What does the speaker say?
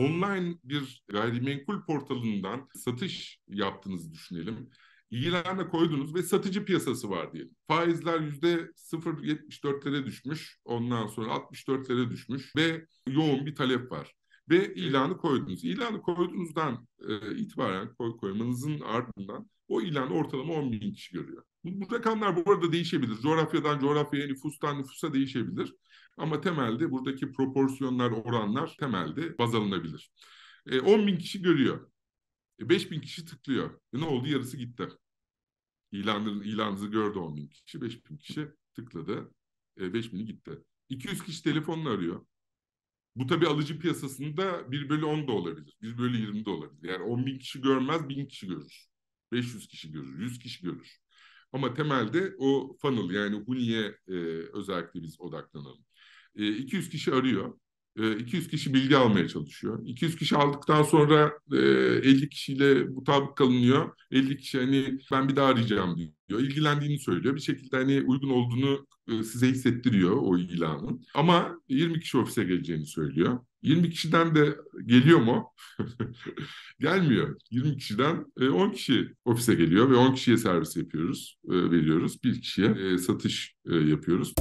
online bir gayrimenkul portalından satış yaptığınızı düşünelim. İlanı koydunuz ve satıcı piyasası var diyelim. Faizler yüzde 0.74'lere düşmüş. Ondan sonra 64'lere düşmüş ve yoğun bir talep var. Ve ilanı koydunuz. İlanı koyduğunuzdan e, itibaren koy koymanızın ardından o ilan ortalama 10 bin kişi görüyor. Bu, bu rakamlar bu arada değişebilir. Coğrafyadan coğrafyaya, nüfustan nüfusa değişebilir. Ama temelde buradaki proporsiyonlar, oranlar temelde baz alınabilir. E, 10 bin kişi görüyor. E, 5 bin kişi tıklıyor. E, ne oldu? Yarısı gitti. İlanların, ilanınızı gördü 10 bin kişi. 5 bin kişi tıkladı. E, 5 bini gitti. 200 kişi telefonla arıyor. Bu tabi alıcı piyasasında 1 bölü 10 da olabilir. 1 bölü 20 de olabilir. Yani 10 bin kişi görmez, 1000 kişi görür. 500 kişi görür, 100 kişi görür. Ama temelde o funnel yani Huni'ye e, özellikle biz odaklanalım. E, 200 kişi arıyor. 200 ee, kişi bilgi almaya çalışıyor. 200 kişi aldıktan sonra 50 e, kişiyle mutabık kalınıyor. 50 kişi hani ben bir daha arayacağım diyor. İlgilendiğini söylüyor. Bir şekilde hani uygun olduğunu e, size hissettiriyor o ilanın. Ama 20 kişi ofise geleceğini söylüyor. 20 kişiden de geliyor mu? Gelmiyor. 20 kişiden 10 e, kişi ofise geliyor ve 10 kişiye servis yapıyoruz, veriyoruz. Bir kişiye satış yapıyoruz.